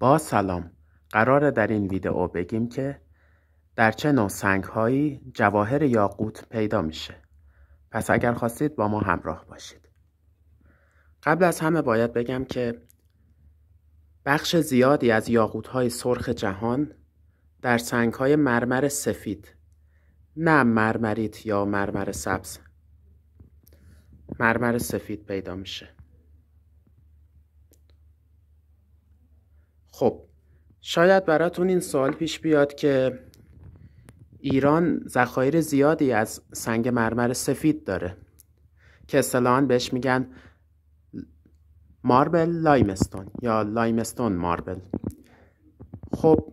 با سلام قرار در این ویدئو بگیم که در چه نوع سنگ جواهر یاقوت پیدا میشه پس اگر خواستید با ما همراه باشید قبل از همه باید بگم که بخش زیادی از یاقوت های سرخ جهان در سنگ های مرمر سفید نه مرمریت یا مرمر سبز مرمر سفید پیدا میشه خب شاید براتون این سوال پیش بیاد که ایران ذخایر زیادی از سنگ مرمر سفید داره که سلان بهش میگن ماربل لایمستون یا لایمستون ماربل خب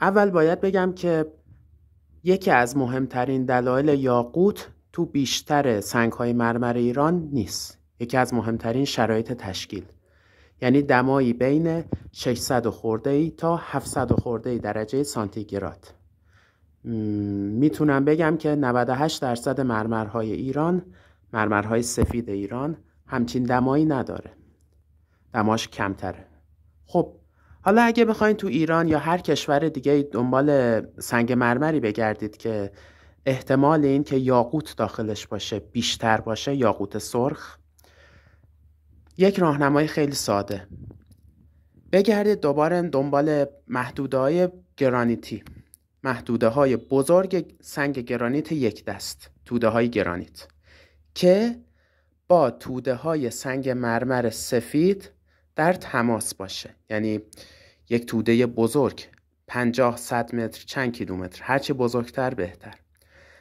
اول باید بگم که یکی از مهمترین دلایل یاقوت تو بیشتر سنگهای مرمر ایران نیست یکی از مهمترین شرایط تشکیل یعنی دمایی بین 600 خورده ای تا 700 خورده ای درجه سانتیگراد میتونم بگم که 98 درصد مرمرهای ایران مرمرهای سفید ایران همچین دمایی نداره دماش کمتره خب حالا اگه بخواین تو ایران یا هر کشور دیگه دنبال سنگ مرمری بگردید که احتمال این که یاقوت داخلش باشه بیشتر باشه یاقوت سرخ یک راهنمای خیلی ساده بگردید دوباره دنبال محدوده های گرانیتی محدوده های بزرگ سنگ گرانیت یک دست توده های گرانیت که با توده های سنگ مرمر سفید در تماس باشه یعنی یک توده بزرگ 50 صد متر چند کیلومتر هرچه بزرگتر بهتر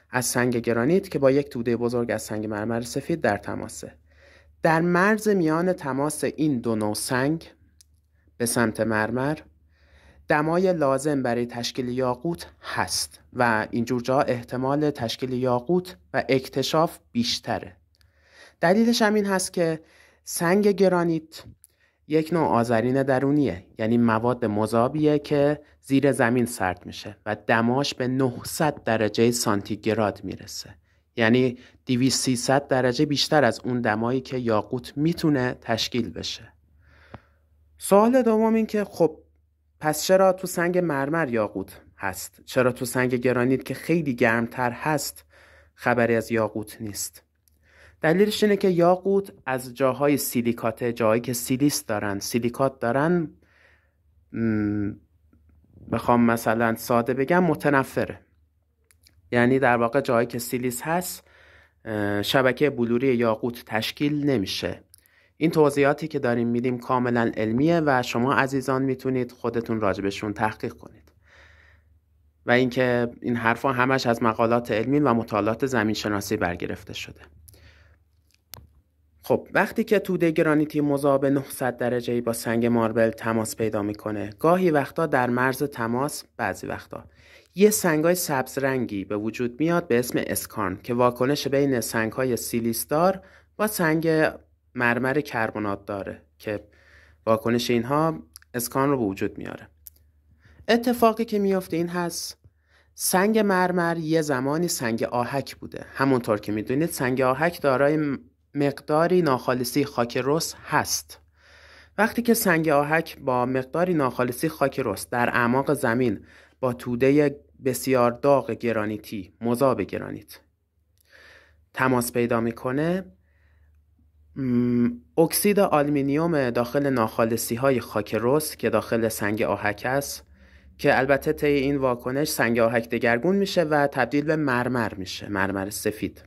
از سنگ گرانیت که با یک توده بزرگ از سنگ مرمر سفید در تماسه در مرز میان تماس این دو نوع سنگ به سمت مرمر دمای لازم برای تشکیل یاقوت هست و اینجور جا احتمال تشکیل یاقوت و اکتشاف بیشتره دلیلش هم این هست که سنگ گرانیت یک نوع آذرین درونیه یعنی مواد مذابیه که زیر زمین سرد میشه و دماش به 900 درجه سانتیگراد میرسه یعنی 2300 درجه بیشتر از اون دمایی که یاقوت میتونه تشکیل بشه سوال دوم این که خب پس چرا تو سنگ مرمر یاقوت هست چرا تو سنگ گرانیت که خیلی گرمتر هست خبری از یاقوت نیست دلیلش اینه که یاقوت از جاهای سیلیکات جاهایی که سیلیس دارن سیلیکات دارن بخوام مثلا ساده بگم متنفره یعنی در واقع جایی که سیلیس هست شبکه بلوری یاقوت تشکیل نمیشه این توضیحاتی که داریم میدیم کاملا علمیه و شما عزیزان میتونید خودتون راجبشون تحقیق کنید و اینکه این حرفها همش از مقالات علمی و مطالعات زمین شناسی برگرفته شده خب وقتی که توده گرانیتی مذاب 900 درجه با سنگ ماربل تماس پیدا میکنه گاهی وقتا در مرز تماس بعضی وقتا یه سنگای سبز رنگی به وجود میاد به اسم اسکان که واکنش بین سنگهای سیلیستار با سنگ مرمر کربنات داره که واکنش اینها اسکان رو به وجود میاره اتفاقی که میافته این هست سنگ مرمر یه زمانی سنگ آهک بوده همونطور که میدونید سنگ آهک دارای مقداری ناخالصی خاک رس هست وقتی که سنگ آهک با مقداری ناخالصی خاک رس در اعماق زمین با توده بسیار داغ گرانیتی مذاب گرانیت تماس پیدا میکنه اکسید آلمینیوم داخل ناخالصی های خاک رس که داخل سنگ آهک است که البته طی این واکنش سنگ آهک دگرگون میشه و تبدیل به مرمر میشه مرمر سفید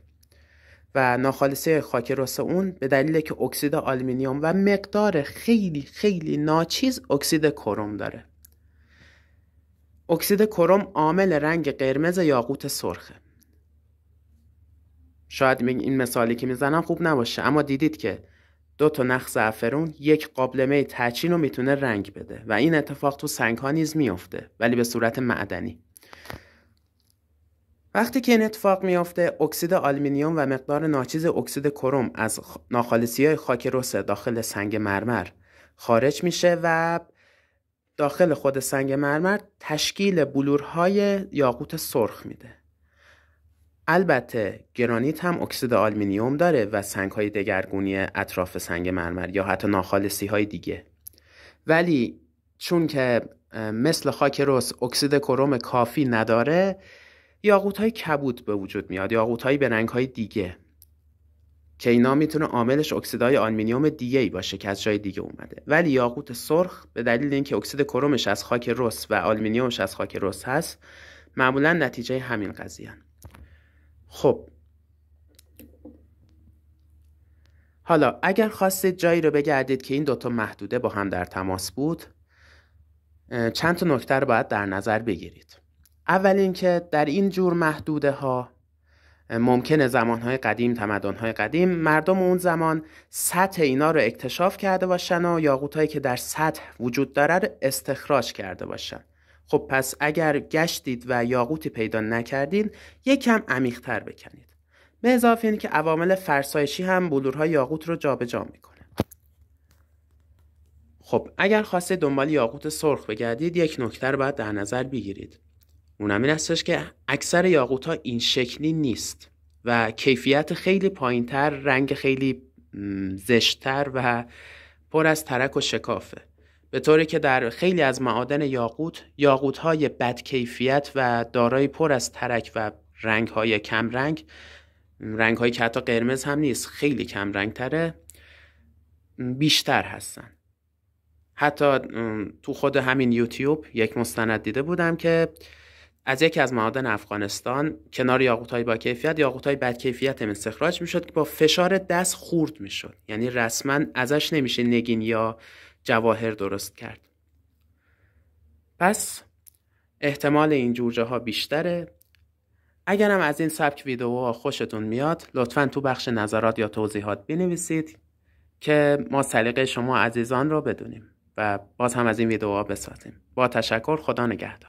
و ناخالصی خاک رس اون به دلیل که اکسید آلمینیوم و مقدار خیلی خیلی ناچیز اکسید کروم داره اکسید کروم عامل رنگ قرمز یاقوت سرخه شاید این مثالی که میزنم خوب نباشه اما دیدید که دو تا نخ زعفرون یک قابلمه تچین رو میتونه رنگ بده و این اتفاق تو سنگ ها نیز میفته ولی به صورت معدنی وقتی که این اتفاق میافته اکسید آلومینیوم و مقدار ناچیز اکسید کروم از ناخالصی های خاک رس داخل سنگ مرمر خارج میشه و داخل خود سنگ مرمر تشکیل بلورهای یاقوت سرخ میده البته گرانیت هم اکسید آلمینیوم داره و سنگ های دگرگونی اطراف سنگ مرمر یا حتی ناخالصی های دیگه ولی چون که مثل خاک رس اکسید کروم کافی نداره یاقوت های کبود به وجود میاد یاقوت به رنگ های دیگه که اینا میتونه عاملش اکسیدای آلومینیوم دیگه ای باشه که از جای دیگه اومده ولی یاقوت سرخ به دلیل اینکه اکسید کرومش از خاک رس و آلومینیومش از خاک رس هست معمولا نتیجه همین قضیه خب حالا اگر خواستید جایی رو بگردید که این دوتا محدوده با هم در تماس بود چند تا نکته رو باید در نظر بگیرید اول اینکه در این جور محدوده ها ممکنه زمانهای قدیم تمدنهای قدیم مردم اون زمان سطح اینا رو اکتشاف کرده باشن و هایی که در سطح وجود داره استخراج کرده باشن خب پس اگر گشتید و یاقوتی پیدا نکردید کم عمیقتر بکنید به اضافه اینکه عوامل فرسایشی هم بلورهای یاقوت رو جابجا میکنه خب اگر خواستید دنبال یاقوت سرخ بگردید یک نکته رو باید در نظر بگیرید اونم این هستش که اکثر یاقوت ها این شکلی نیست و کیفیت خیلی تر، رنگ خیلی زشتتر و پر از ترک و شکافه به طوری که در خیلی از معادن یاقوت یاقوت های بد کیفیت و دارای پر از ترک و رنگ های کم رنگ رنگ هایی که حتی قرمز هم نیست خیلی کم رنگ تره بیشتر هستن حتی تو خود همین یوتیوب یک مستند دیده بودم که از یکی از معادن افغانستان کنار یاقوت‌های با کیفیت یاقوت‌های بد کیفیت هم استخراج میشد که با فشار دست خورد میشد یعنی رسما ازش نمیشه نگین یا جواهر درست کرد پس احتمال این جوجه ها بیشتره اگرم از این سبک ها خوشتون میاد لطفا تو بخش نظرات یا توضیحات بنویسید که ما سلیقه شما عزیزان رو بدونیم و باز هم از این ها بسازیم با تشکر خدا نگهدار